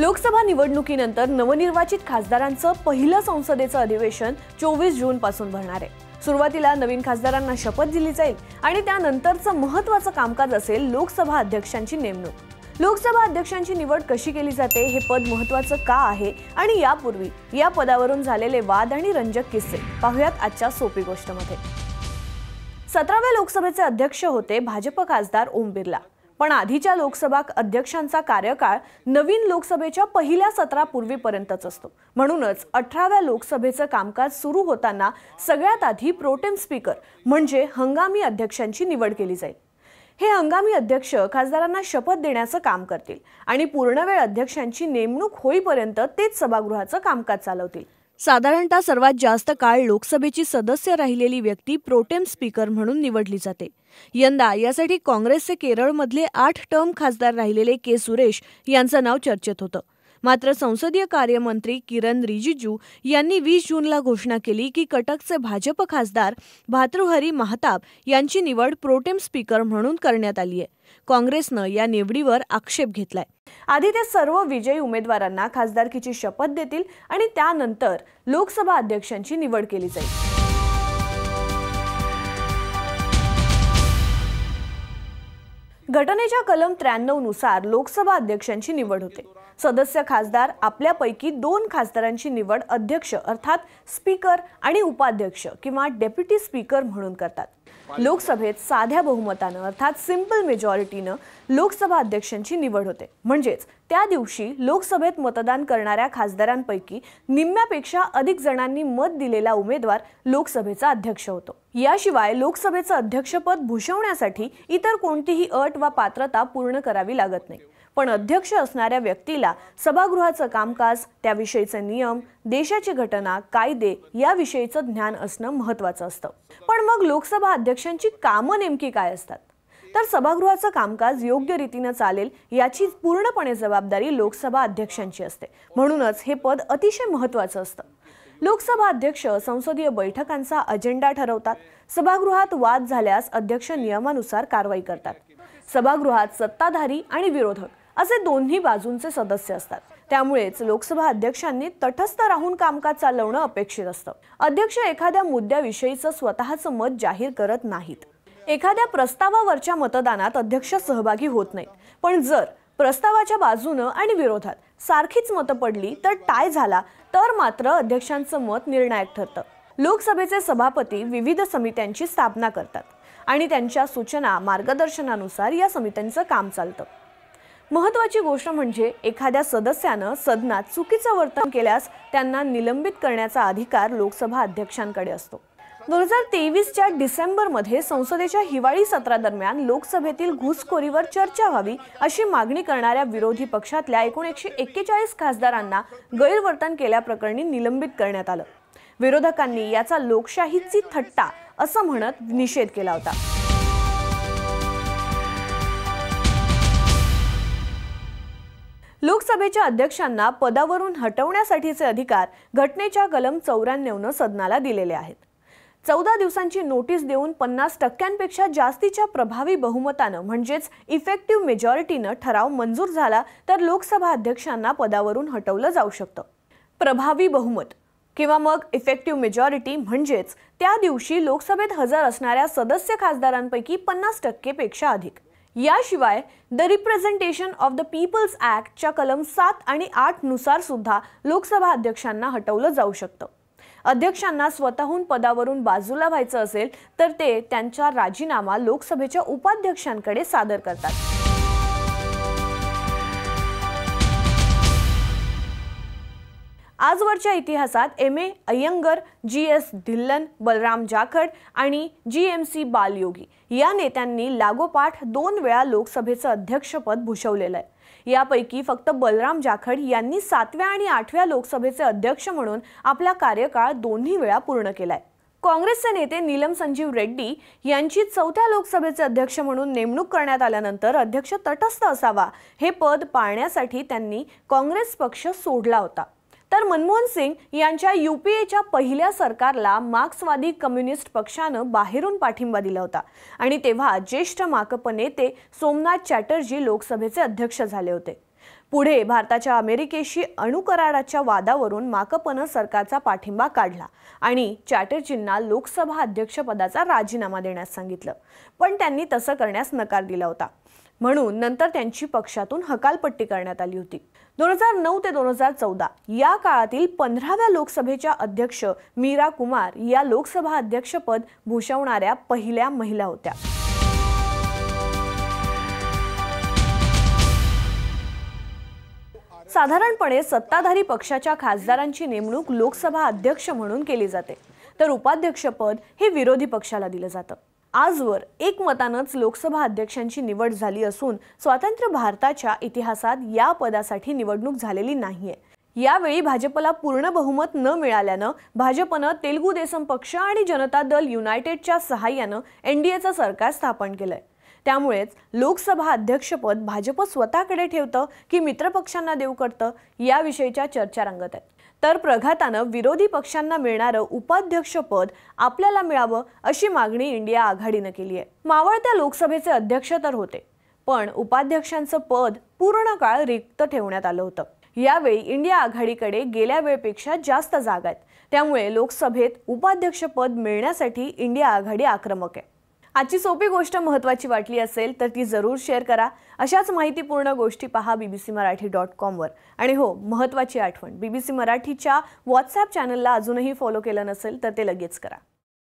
लोकसभा निवडणुकीनंतर नवनिर्वाचित खासदारांचं पहिलं संसदेचं अधिवेशन चोवीस पासून भरणार आहे सुरुवातीला नवीन खासदारांना शपथ दिली जाईल आणि त्यानंतरचं महत्त्वाचं कामकाज असेल लोकसभा अध्यक्षांची नेमणूक लोकसभा अध्यक्षांची निवड कशी केली जाते हे पद महत्त्वाचं का आहे आणि यापूर्वी या पदावरून झालेले वाद आणि रंजक किस्से पाहूयात आजच्या सोपी गोष्टमध्ये सतराव्या लोकसभेचे अध्यक्ष होते भाजप खासदार ओम बिर्ला पण आधीच्या लोकसभा अध्यक्षांचा कार्यकाळ नवीन लोकसभेच्या पहिल्या सत्रापूर्वीपर्यंतच असतो म्हणूनच अठराव्या लोकसभेचं कामकाज सुरू होताना सगळ्यात आधी प्रोटेम स्पीकर म्हणजे हंगामी अध्यक्षांची निवड केली जाईल हे हंगामी अध्यक्ष खासदारांना शपथ देण्याचं काम करतील आणि पूर्णवेळ अध्यक्षांची नेमणूक होईपर्यंत तेच सभागृहाचं कामकाज चालवतील साधारणतः सर्वात जास्त काळ लोकसभेची सदस्य राहिलेली व्यक्ती प्रोटेम स्पीकर म्हणून निवडली जाते यंदा यासाठी काँग्रेसचे केरळमधले आठ टर्म खासदार राहिलेले के सुरेश यांचं नाव चर्चेत होतं मात्र संसदीय कार्यमंत्री किरण रिजिजू यांनी वीस जूनला घोषणा केली की कटकचे भाजप खासदार भातृहरी महताब यांची निवड प्रोटेम स्पीकर म्हणून करण्यात आली आहे काँग्रेसनं या निवडीवर आक्षेप घेतलाय आधी त्या सर्व विजयी उमेदवारांना खासदारकीची शपथ देतील आणि त्यानंतर लोकसभा अध्यक्षांची निवड केली जाईल घटनेच्या कलम नुसार लोकसभा अध्यक्षांची निवड होते सदस्य खासदार आपल्यापैकी दोन खासदारांची निवड अध्यक्ष अर्थात स्पीकर आणि उपाध्यक्ष किंवा डेप्युटी स्पीकर म्हणून करतात लोकसभेत साध्या बहुमतानं अर्थात सिम्पल मेजॉरिटीनं लोकसभा अध्यक्षांची निवड होते म्हणजेच त्या दिवशी लोकसभेत मतदान करणाऱ्या खासदारांपैकी निम्म्यापेक्षा अधिक जणांनी मत दिलेला उमेदवार लोकसभेचा अध्यक्ष होतो याशिवाय लोकसभेचं अध्यक्षपद भूषवण्यासाठी इतर कोणतीही अट वा पात्रता पूर्ण करावी लागत नाही पण अध्यक्ष असणाऱ्या व्यक्तीला सभागृहाचं कामकाज त्याविषयीचे नियम देशाची घटना कायदे याविषयीचं ज्ञान असणं महत्त्वाचं असतं पण मग लोकसभा अध्यक्षांची कामं नेमकी काय असतात तर सभागृहाचं कामकाज योग्य रीतीनं चालेल याची पूर्णपणे जबाबदारी लोकसभा अध्यक्षांची असते म्हणूनच हे पद अतिशय महत्त्वाचं असतं लोकसभा अध्यक्ष संसदीय बैठकांचा अजेंडा ठरवतात सभागृहात वाद झाल्यास अध्यक्ष नियमानुसार कारवाई करतात सभागृहात सत्ताधारी आणि विरोधक असे दोन्ही बाजूंचे सदस्य असतात त्यामुळेच लोकसभा अध्यक्षांनी तटस्थ राहून कामकाज चालवणं अपेक्षित असतं अध्यक्ष एखाद्या मुद्द्याविषयीचं स्वतःचं मत जाहीर करत नाहीत एखाद्या प्रस्तावावरच्या मतदानात अध्यक्ष सहभागी होत नाहीत पण जर प्रस्तावाच्या बाजूनं आणि विरोधात सारखीच मतं पडली तर टाय झाला तर मात्र अध्यक्षांचं मत निर्णायक ठरतं लोकसभेचे सभापती विविध समित्यांची स्थापना करतात आणि त्यांच्या सूचना मार्गदर्शनानुसार या समित्यांचं काम चालतं महत्वाची गोष्ट म्हणजे एखाद्या सदस्यानं सदनात चुकीचं वर्तन केल्यास त्यांना निलंबित करण्याचा अधिकार लोकसभा अध्यक्षांकडे असतो दोन हजार तेवीसच्या डिसेंबरमध्ये संसदेच्या हिवाळी सत्रादरम्यान लोकसभेतील घुसखोरीवर चर्चा व्हावी अशी मागणी करणाऱ्या विरोधी पक्षातल्या एकूण एकशे एक्केचाळीस खासदारांना गैरवर्तन केल्याप्रकरणी निलंबित करण्यात आलं विरोधकांनी याचा लोकशाहीची थट्टा असं म्हणत निषेध केला होता लोकसभेच्या अध्यक्षांना पदावरून हटवण्यासाठीचे अधिकार घटनेच्या कलम चौऱ्याण्णवनं सदनाला दिलेले आहेत चौदा दिवसांची नोटीस देऊन पन्नास टक्क्यांपेक्षा जास्तीच्या प्रभावी बहुमतानं म्हणजेच इफेक्टिव्ह मेजॉरिटीनं ठराव मंजूर झाला तर लोकसभा अध्यक्षांना पदावरून हटवलं जाऊ शकतं प्रभावी बहुमत किंवा मग इफेक्टिव्ह मेजॉरिटी म्हणजेच त्या दिवशी लोकसभेत हजर असणाऱ्या सदस्य खासदारांपैकी पन्नास टक्केपेक्षा अधिक याशिवाय the representation of the people's ॲक्टच्या कलम सात आणि नुसार सुद्धा लोकसभा अध्यक्षांना हटवलं जाऊ शकतं अध्यक्षांना स्वतःहून पदावरून बाजूला व्हायचं असेल तर ते त्यांचा राजीनामा लोकसभेच्या उपाध्यक्षांकडे सादर करतात आजवरच्या इतिहासात M A Ayyangar G S Dhillon Balram Jakhar आणि जी एम सी बालयोगी या नेत्यांनी लागोपाठ दोन वेळा लोकसभेचं अध्यक्षपद भूषवलेलं आहे यापैकी फक्त बलराम जाखड यांनी सातव्या आणि आठव्या लोकसभेचे अध्यक्ष म्हणून आपला कार्यकाळ दोन्ही वेळा पूर्ण केलाय काँग्रेसचे नेते नीलम संजीव रेड्डी यांची चौथ्या लोकसभेचे अध्यक्ष म्हणून नेमणूक करण्यात आल्यानंतर अध्यक्ष तटस्थ असावा हे पद पाळण्यासाठी त्यांनी काँग्रेस पक्ष सोडला होता तर मनमोहन सिंग यांच्या युपीएच्या पहिल्या सरकारला मार्क्सवादी कम्युनिस्ट पक्षानं बाहेरून पाठिंबा दिला होता आणि तेव्हा ज्येष्ठ माकप नेते सोमनाथ चॅटर्जी लोकसभेचे अध्यक्ष झाले होते पुढे भारताच्या अमेरिकेशी अणुकराराच्या वादावरून माकपनं सरकारचा पाठिंबा काढला आणि चॅटर्जींना लोकसभा अध्यक्षपदाचा राजीनामा देण्यास सांगितलं पण त्यांनी तसं करण्यास नकार दिला होता म्हणून नंतर त्यांची पक्षातून हकालपट्टी करण्यात आली होती दोन हजार नऊ ते दोन हजार चौदा या काळातील पंधराव्या लोकसभेच्या अध्यक्ष मीरा कुमार या लोकसभा अध्यक्षपद भूषवणाऱ्या पहिल्या महिला होत्या साधारणपणे सत्ताधारी पक्षाच्या खासदारांची नेमणूक लोकसभा अध्यक्ष म्हणून केली जाते तर उपाध्यक्षपद हे विरोधी पक्षाला दिलं जातं आजवर एकमतानंच लोकसभा अध्यक्षांची निवड झाली असून स्वातंत्र्य भारताच्या इतिहासात या पदासाठी निवडणूक झालेली नाहीये यावेळी भाजपला पूर्ण बहुमत न मिळाल्यानं भाजपनं तेलगू देसम पक्ष आणि जनता दल युनायटेडच्या सहाय्यानं एनडीएचं सरकार स्थापन केलंय त्यामुळेच लोकसभा अध्यक्षपद भाजप स्वतःकडे ठेवतं की मित्रपक्षांना देऊ करतं याविषयीच्या चर्चा रंगत आहेत तर प्रघातानं विरोधी पक्षांना मिळणारं उपाध्यक्षपद आपल्याला मिळावं अशी मागणी इंडिया आघाडीनं केली आहे मावळ त्या लोकसभेचे अध्यक्ष तर होते पण उपाध्यक्षांचं पद पूर्ण काळ रिक्त ठेवण्यात आलं होतं यावेळी इंडिया आघाडीकडे गेल्या वेळपेक्षा जास्त जागा आहेत त्यामुळे लोकसभेत उपाध्यक्षपद मिळण्यासाठी इंडिया आघाडी आक्रमक आहे आजची सोपी गोष्ट महत्वाची वाटली असेल तर ती जरूर शेअर करा अशाच माहितीपूर्ण गोष्टी पहा बीबीसी मराठी डॉट कॉमवर आणि हो महत्वाची आठवण बीबीसी मराठीच्या व्हॉट्सॲप चॅनलला अजूनही फॉलो केलं नसेल तर ते लगेच करा